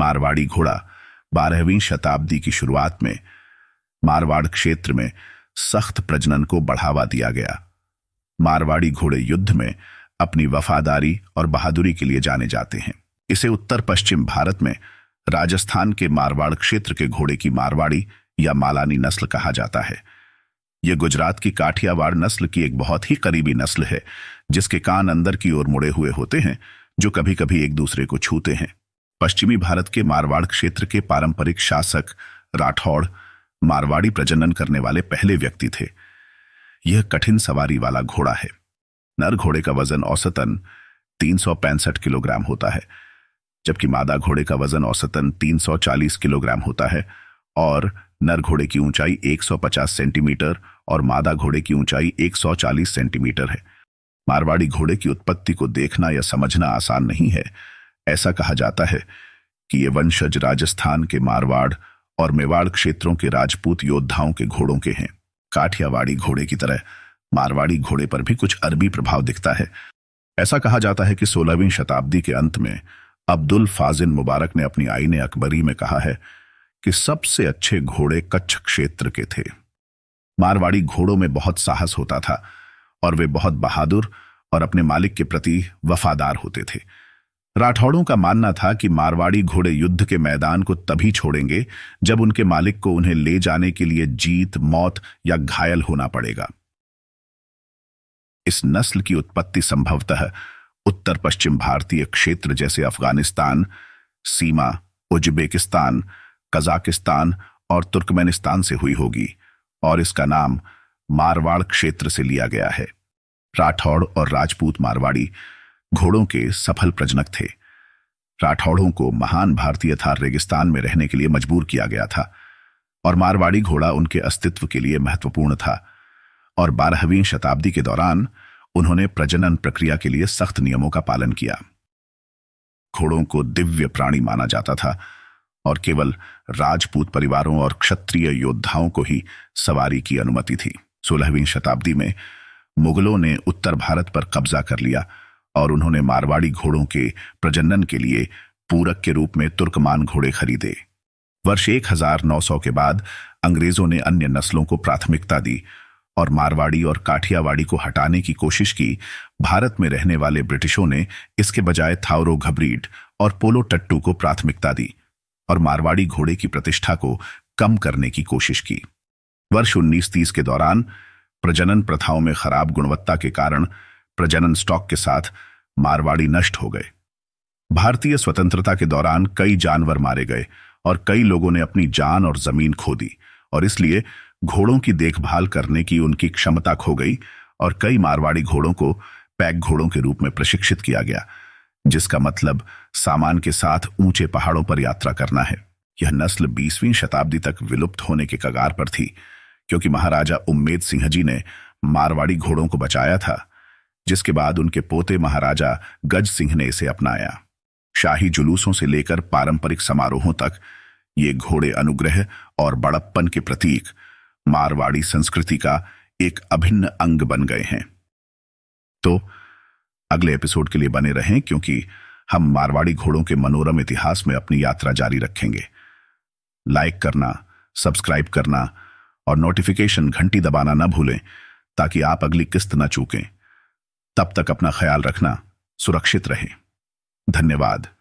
मारवाड़ी घोड़ा बारहवीं शताब्दी की शुरुआत में मारवाड़ क्षेत्र में सख्त प्रजनन को बढ़ावा दिया गया मारवाड़ी घोड़े युद्ध में अपनी वफादारी और बहादुरी के लिए जाने जाते हैं इसे उत्तर पश्चिम भारत में राजस्थान के मारवाड़ क्षेत्र के घोड़े की मारवाड़ी या मालानी नस्ल कहा जाता है यह गुजरात की काठियावाड़ नस्ल की एक बहुत ही करीबी नस्ल है जिसके कान अंदर की ओर मुड़े हुए होते हैं जो कभी कभी एक दूसरे को छूते हैं पश्चिमी भारत के मारवाड़ क्षेत्र के पारंपरिक शासक राठौड़ मारवाड़ी प्रजनन करने वाले पहले व्यक्ति थे यह कठिन सवारी वाला घोड़ा है नर घोड़े का वजन औसतन तीन किलोग्राम होता है जबकि मादा घोड़े का वजन औसतन 340 किलोग्राम होता है और नर घोड़े की ऊंचाई 150 सेंटीमीटर और मादा घोड़े की ऊंचाई 140 सेंटीमीटर है मारवाड़ी घोड़े की उत्पत्ति को देखना या समझना आसान नहीं है ऐसा कहा जाता है कि ये वंशज राजस्थान के मारवाड़ और मेवाड़ क्षेत्रों के राजपूत योद्धाओं के घोड़ों के हैं काठियावाड़ी घोड़े की तरह मारवाड़ी घोड़े पर भी कुछ अरबी प्रभाव दिखता है ऐसा कहा जाता है कि सोलहवीं शताब्दी के अंत में अब्दुल फाजिन मुबारक ने अपनी आईन अकबरी में कहा है कि सबसे अच्छे घोड़े कच्छ क्षेत्र के थे मारवाड़ी घोड़ों में बहुत साहस होता था और वे बहुत बहादुर और अपने मालिक के प्रति वफादार होते थे राठौड़ों का मानना था कि मारवाड़ी घोड़े युद्ध के मैदान को तभी छोड़ेंगे जब उनके मालिक को उन्हें ले जाने के लिए जीत मौत या घायल होना पड़ेगा इस नस्ल की उत्पत्ति संभवतः उत्तर पश्चिम भारतीय क्षेत्र जैसे अफगानिस्तान सीमा उज्बेकिस्तान कजाकिस्तान और तुर्कमेनिस्तान से हुई होगी और इसका नाम मारवाड़ क्षेत्र से लिया गया है राठौड़ और राजपूत मारवाड़ी घोड़ों के सफल प्रजनक थे राठौड़ों को महान भारतीय थार रेगिस्तान में रहने के लिए मजबूर किया गया था और मारवाड़ी घोड़ा उनके अस्तित्व के लिए महत्वपूर्ण था और बारहवीं शताब्दी के दौरान उन्होंने प्रजनन प्रक्रिया के लिए सख्त नियमों का पालन किया घोड़ों को दिव्य प्राणी माना जाता था और केवल राजपूत परिवारों और क्षत्रिय योद्धाओं को ही सवारी की अनुमति थी सोलहवीं शताब्दी में मुगलों ने उत्तर भारत पर कब्जा कर लिया और उन्होंने मारवाड़ी घोड़ों के प्रजनन के लिए पूरक के रूप में तुर्कमान घोड़े खरीदे वर्ष 1900 के बाद अंग्रेजों ने अन्य नस्लों को प्राथमिकता दी और मारवाड़ी और काठियावाड़ी को हटाने की कोशिश की भारत में रहने वाले ब्रिटिशों ने इसके बजाय थावरो घबरीट और पोलो टट्टू को प्राथमिकता दी और मारवाड़ी घोड़े की प्रतिष्ठा को कम करने की कोशिश की वर्ष 1930 के दौरान प्रजनन प्रथाओं में खराब गुणवत्ता के कारण प्रजनन स्टॉक के साथ मारवाड़ी नष्ट हो गए भारतीय स्वतंत्रता के दौरान कई जानवर मारे गए और कई लोगों ने अपनी जान और जमीन खो दी और इसलिए घोड़ों की देखभाल करने की उनकी क्षमता खो गई और कई मारवाड़ी घोड़ों को पैक घोड़ों के रूप में प्रशिक्षित किया गया जिसका मतलब सामान के साथ ऊंचे पहाड़ों पर यात्रा करना है यह नस्ल 20वीं शताब्दी तक विलुप्त होने के कगार पर थी क्योंकि महाराजा उम्मेद सिंह जी ने मारवाड़ी घोड़ों को बचाया था जिसके बाद उनके पोते महाराजा गज सिंह ने इसे अपनाया शाही जुलूसों से लेकर पारंपरिक समारोहों तक ये घोड़े अनुग्रह और बड़प्पन के प्रतीक मारवाड़ी संस्कृति का एक अभिन्न अंग बन गए हैं तो अगले एपिसोड के लिए बने रहें क्योंकि हम मारवाड़ी घोड़ों के मनोरम इतिहास में अपनी यात्रा जारी रखेंगे लाइक करना सब्सक्राइब करना और नोटिफिकेशन घंटी दबाना न भूलें ताकि आप अगली किस्त न चूकें तब तक अपना ख्याल रखना सुरक्षित रहें धन्यवाद